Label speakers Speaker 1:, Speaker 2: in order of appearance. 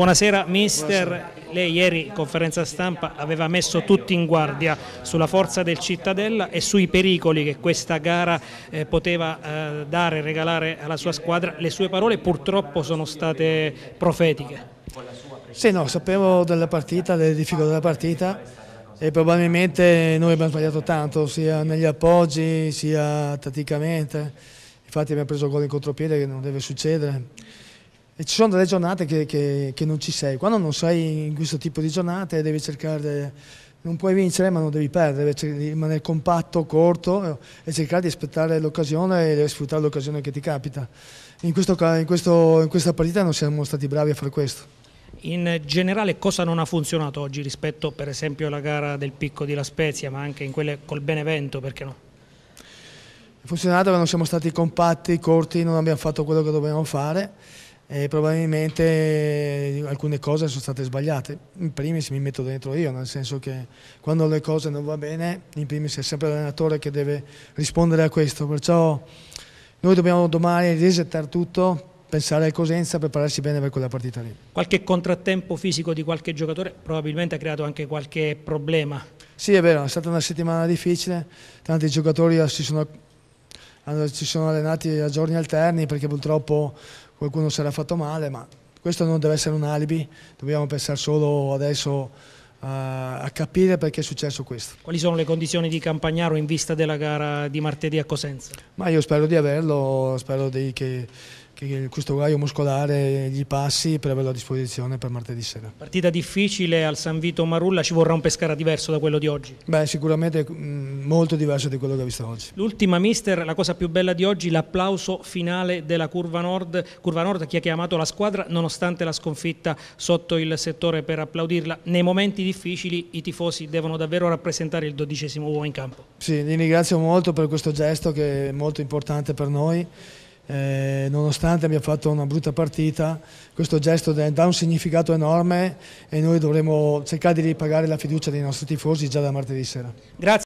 Speaker 1: Buonasera mister, Buonasera. lei ieri in conferenza stampa aveva messo tutti in guardia sulla forza del Cittadella e sui pericoli che questa gara eh, poteva eh, dare, regalare alla sua squadra. Le sue parole purtroppo sono state profetiche.
Speaker 2: Sì, no, sapevo della partita, delle difficoltà della partita e probabilmente noi abbiamo sbagliato tanto, sia negli appoggi, sia tatticamente. Infatti abbiamo preso il gol in contropiede che non deve succedere e ci sono delle giornate che, che, che, non ci sei. Quando non sei in questo tipo di giornate devi cercare, non puoi vincere ma non devi perdere, devi rimanere compatto, corto eh, e cercare di aspettare l'occasione e sfruttare l'occasione che ti capita. In, questo, in, questo, in questa partita non siamo stati bravi a fare questo.
Speaker 1: In generale cosa non ha funzionato oggi rispetto per esempio alla gara del picco di La Spezia ma anche in quelle col Benevento, perché no?
Speaker 2: È funzionato che non siamo stati compatti, corti, non abbiamo fatto quello che dovevamo fare eh, probabilmente alcune cose sono state sbagliate. In primis mi metto dentro io, nel senso che quando le cose non vanno bene, in primis è sempre l'allenatore che deve rispondere a questo. Perciò noi dobbiamo domani risettare tutto pensare al Cosenza, prepararsi bene per quella partita lì.
Speaker 1: Qualche contrattempo fisico di qualche giocatore probabilmente ha creato anche qualche problema.
Speaker 2: Sì, è vero, è stata una settimana difficile, tanti giocatori si sono, si sono allenati a giorni alterni perché purtroppo qualcuno sarà fatto male, ma questo non deve essere un alibi, dobbiamo pensare solo adesso a, eh, a capire perché è successo questo.
Speaker 1: Quali sono le condizioni di Campagnaro in vista della gara di martedì a Cosenza?
Speaker 2: Ma io spero di averlo, spero di, che che questo guaio muscolare gli passi per averlo a disposizione per martedì sera.
Speaker 1: Partita difficile al San Vito Marulla, ci vorrà un Pescara diverso da quello di oggi?
Speaker 2: Beh, sicuramente mm, molto diverso di quello che ho visto oggi.
Speaker 1: L'ultima mister, la cosa più bella di oggi, l'applauso finale della Curva Nord, Curva Nord chi ha chiamato la squadra nonostante la sconfitta sotto il settore per applaudirla. Nei momenti difficili i tifosi devono davvero rappresentare il dodicesimo uomo in campo.
Speaker 2: Sì, li ringrazio molto per questo gesto che è molto importante per noi eh, nonostante abbia fatto una brutta partita, questo gesto dà un significato enorme e noi dovremo cercare di ripagare la fiducia dei nostri tifosi già da martedì sera.
Speaker 1: Grazie.